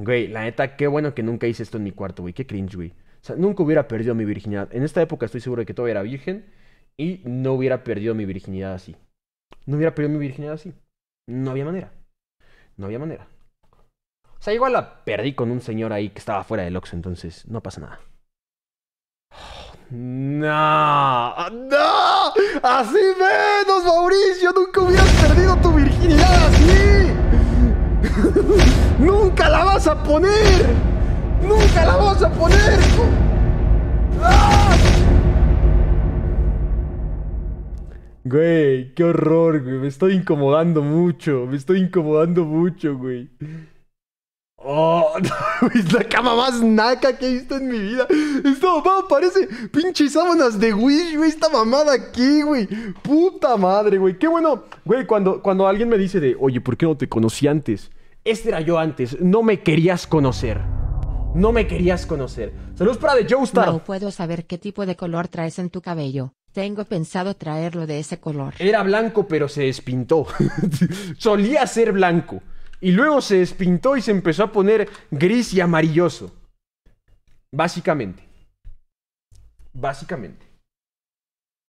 Güey, la neta, qué bueno que nunca hice esto en mi cuarto, güey. Qué cringe, güey. O sea, nunca hubiera perdido mi virginidad. En esta época estoy seguro de que todavía era virgen y no hubiera perdido mi virginidad así. No hubiera perdido mi virginidad así. No había manera. No había manera. O sea, igual la perdí con un señor ahí que estaba fuera del Oxxo, entonces no pasa nada. no, no, así menos, Mauricio, nunca hubieras perdido tu virginidad así a poner! ¡Nunca la vas a poner! ¡Ah! Güey, qué horror, güey. Me estoy incomodando mucho. Me estoy incomodando mucho, güey. Oh, es la cama más naca que he visto en mi vida. Esto va, parece pinches sábanas de Wish, güey. Esta mamada aquí, güey. Puta madre, güey. Qué bueno, güey, cuando, cuando alguien me dice de, oye, ¿por qué no te conocí antes? Este era yo antes. No me querías conocer. No me querías conocer. Saludos para de Joe No puedo saber qué tipo de color traes en tu cabello. Tengo pensado traerlo de ese color. Era blanco, pero se despintó. Solía ser blanco. Y luego se despintó y se empezó a poner gris y amarilloso. Básicamente. Básicamente.